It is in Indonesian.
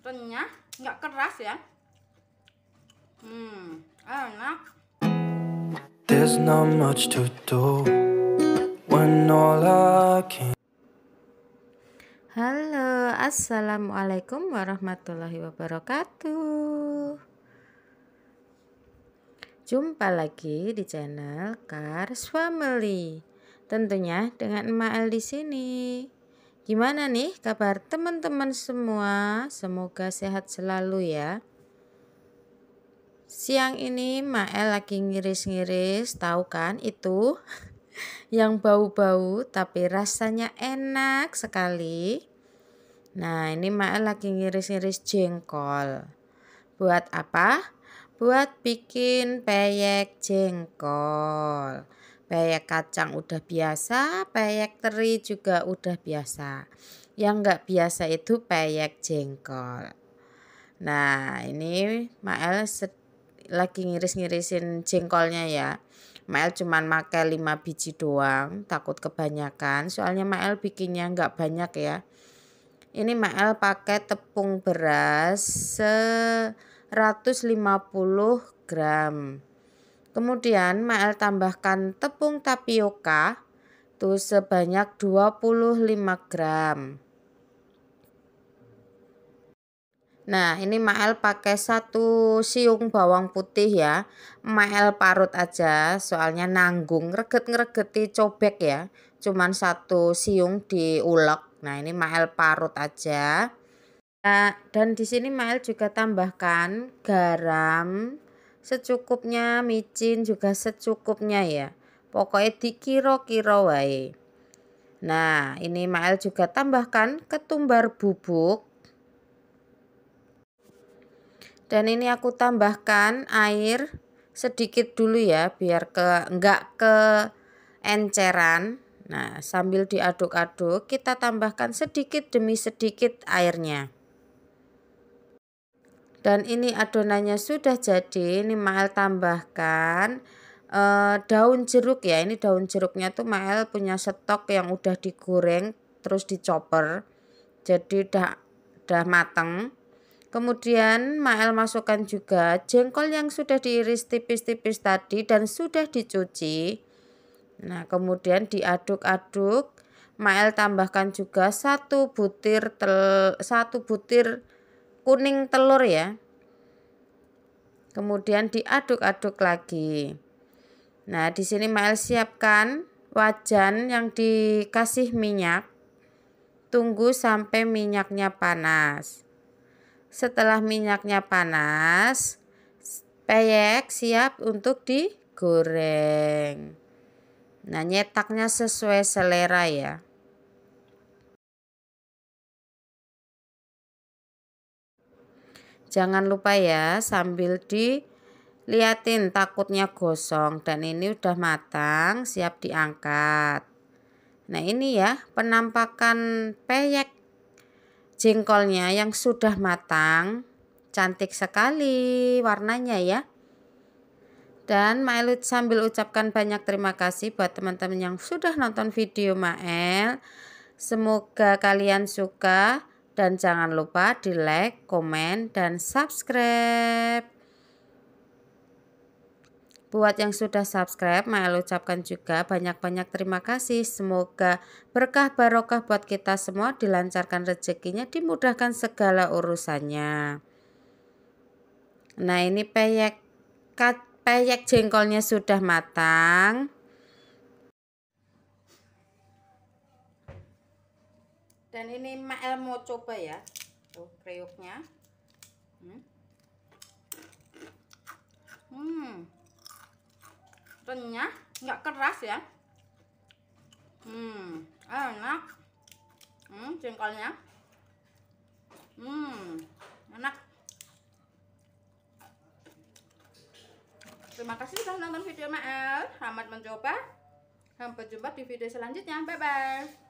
renyah nggak keras ya hmm enak There's not much to do when all I can Halo, Assalamualaikum warahmatullahi wabarakatuh Jumpa lagi di channel Cars Family Tentunya dengan Emak El di sini. Gimana nih kabar teman-teman semua? Semoga sehat selalu ya. Siang ini Mael lagi ngiris-ngiris, tahu kan itu yang bau-bau tapi rasanya enak sekali. Nah, ini Mael lagi ngiris-ngiris jengkol. Buat apa? Buat bikin peyek jengkol. Peyek kacang udah biasa, peyek teri juga udah biasa. Yang nggak biasa itu peyek jengkol. Nah ini Mael lagi ngiris-ngirisin jengkolnya ya. Mael cuman pakai 5 biji doang, takut kebanyakan. Soalnya Mael bikinnya nggak banyak ya. Ini Mael pakai tepung beras 150 gram. Kemudian Mael tambahkan tepung tapioka itu sebanyak 25 gram. Nah, ini Mael pakai satu siung bawang putih ya. Mael parut aja, soalnya nanggung, reget-ngeregeti cobek ya. Cuman satu siung diulek. Nah, ini Mael parut aja. Nah, dan di sini Mael juga tambahkan garam secukupnya, micin juga secukupnya ya. Pokoknya dikira kiro wae. Nah, ini Mael juga tambahkan ketumbar bubuk. Dan ini aku tambahkan air sedikit dulu ya biar ke enggak ke enceran. Nah, sambil diaduk-aduk kita tambahkan sedikit demi sedikit airnya dan ini adonannya sudah jadi ini Mael tambahkan e, daun jeruk ya ini daun jeruknya tuh Mael punya stok yang udah digoreng terus dicoper jadi udah udah mateng kemudian Mael masukkan juga jengkol yang sudah diiris tipis-tipis tadi dan sudah dicuci nah kemudian diaduk-aduk Mael tambahkan juga satu butir tel satu butir kuning telur ya. Kemudian diaduk-aduk lagi. Nah, di sini Mael siapkan wajan yang dikasih minyak. Tunggu sampai minyaknya panas. Setelah minyaknya panas, peyek siap untuk digoreng. Nah, nyetaknya sesuai selera ya. Jangan lupa ya sambil diliatin takutnya gosong dan ini udah matang siap diangkat. Nah ini ya penampakan peyek jengkolnya yang sudah matang cantik sekali warnanya ya. Dan Maelut sambil ucapkan banyak terima kasih buat teman-teman yang sudah nonton video Mael. Semoga kalian suka dan jangan lupa di like, komen, dan subscribe. Buat yang sudah subscribe, saya ucapkan juga banyak-banyak terima kasih. Semoga berkah barokah buat kita semua, dilancarkan rezekinya, dimudahkan segala urusannya. Nah ini peyek, peyek jengkolnya sudah matang. dan ini Mael mau coba ya tuh kriuknya hmm. hmm renyah nggak keras ya hmm enak hmm jengkolnya hmm enak terima kasih sudah nonton video Mael selamat mencoba sampai jumpa di video selanjutnya bye bye